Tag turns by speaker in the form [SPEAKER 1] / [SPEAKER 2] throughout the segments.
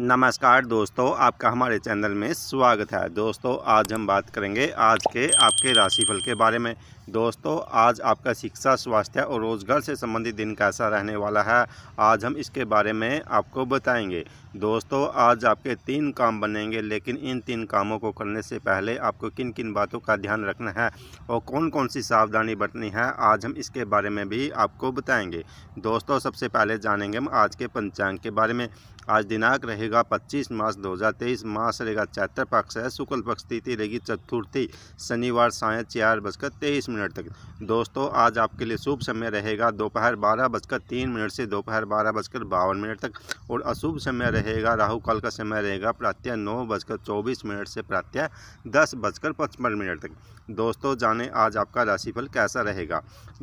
[SPEAKER 1] नमस्कार दोस्तों आपका हमारे चैनल में स्वागत है दोस्तों आज हम बात करेंगे आज के आपके राशिफल के बारे में दोस्तों आज आपका शिक्षा स्वास्थ्य और रोजगार से संबंधित दिन कैसा रहने वाला है आज हम इसके बारे में आपको बताएंगे दोस्तों आज आपके तीन काम बनेंगे लेकिन इन तीन कामों को करने से पहले आपको किन किन बातों का ध्यान रखना है और कौन कौन सी सावधानी बरतनी है आज हम इसके बारे में भी आपको बताएंगे दोस्तों सबसे पहले जानेंगे हम आज के पंचांग के बारे में आज दिनांक रहेगा 25 मार्च 2023 मास रहेगा चैत्र पक्ष है शुक्ल पक्ष तिथि रहेगी चतुर्थी शनिवार साय चार बजकर तेईस मिनट तक दोस्तों आज आपके लिए शुभ समय रहेगा दोपहर बारह बजकर तीन मिनट से दोपहर बारह बजकर बावन मिनट तक और अशुभ समय रहेगा राहु काल का समय रहेगा प्रातः नौ बजकर चौबीस मिनट से प्रातः दस बजकर पचपन मिनट तक दोस्तों जाने आज आपका राशिफल कैसा रहेगा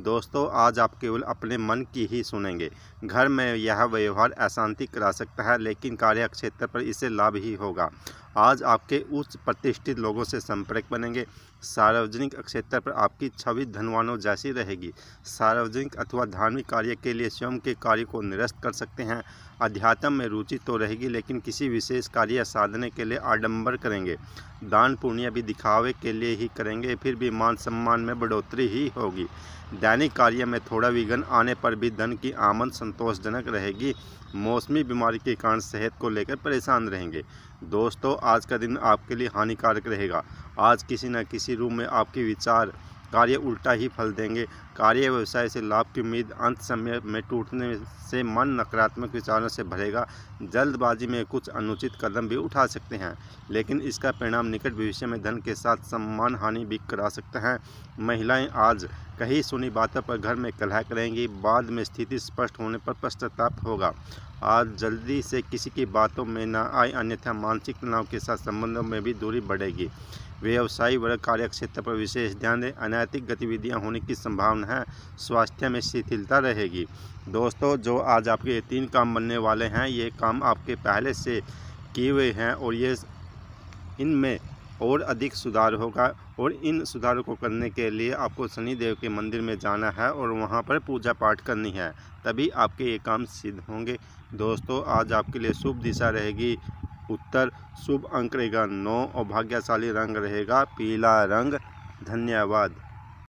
[SPEAKER 1] दोस्तों आज आप केवल अपने मन की ही सुनेंगे घर में यह व्यवहार अशांति करा सकता है लेकिन कार्य क्षेत्र पर इसे लाभ ही होगा आज आपके उच्च प्रतिष्ठित लोगों से संपर्क बनेंगे सार्वजनिक क्षेत्र पर आपकी छवि धनवानों जैसी रहेगी सार्वजनिक अथवा धार्मिक कार्य के लिए स्वयं के कार्य को निरस्त कर सकते हैं अध्यात्म में रुचि तो रहेगी लेकिन किसी विशेष कार्य साधने के लिए आडंबर करेंगे दान पुण्य भी दिखावे के लिए ही करेंगे फिर भी मान सम्मान में बढ़ोतरी ही होगी दैनिक कार्य में थोड़ा विघन आने पर भी धन की आमद संतोषजनक रहेगी मौसमी बीमारी के कारण सेहत को लेकर परेशान रहेंगे दोस्तों आज का दिन आपके लिए हानिकारक रहेगा आज किसी न किसी रूप में आपके विचार कार्य उल्टा ही फल देंगे कार्य व्यवसाय से लाभ की उम्मीद अंत समय में टूटने से मन नकारात्मक विचारों से भरेगा जल्दबाजी में कुछ अनुचित कदम भी उठा सकते हैं लेकिन इसका परिणाम निकट भविष्य में धन के साथ सम्मान हानि भी करा सकते हैं महिलाएं आज कहीं सुनी बातों पर घर में कलह करेंगी बाद में स्थिति स्पष्ट होने पर पश्चाताप होगा आज जल्दी से किसी की बातों में न आए अन्यथा मानसिक तनाव के साथ संबंधों में भी दूरी बढ़ेगी व्यवसायी वर्ग कार्य क्षेत्र पर विशेष ध्यान दें अनैतिक गतिविधियां होने की संभावना है हैं स्वास्थ्य में शिथिलता रहेगी दोस्तों जो आज आपके ये तीन काम बनने वाले हैं ये काम आपके पहले से किए हुए हैं और ये इनमें और अधिक सुधार होगा और इन सुधारों को करने के लिए आपको शनिदेव के मंदिर में जाना है और वहाँ पर पूजा पाठ करनी है तभी आपके ये काम सिद्ध होंगे दोस्तों आज आपके लिए शुभ दिशा रहेगी उत्तर शुभ अंक रहेगा नौ और भाग्यशाली रंग रहेगा पीला रंग धन्यवाद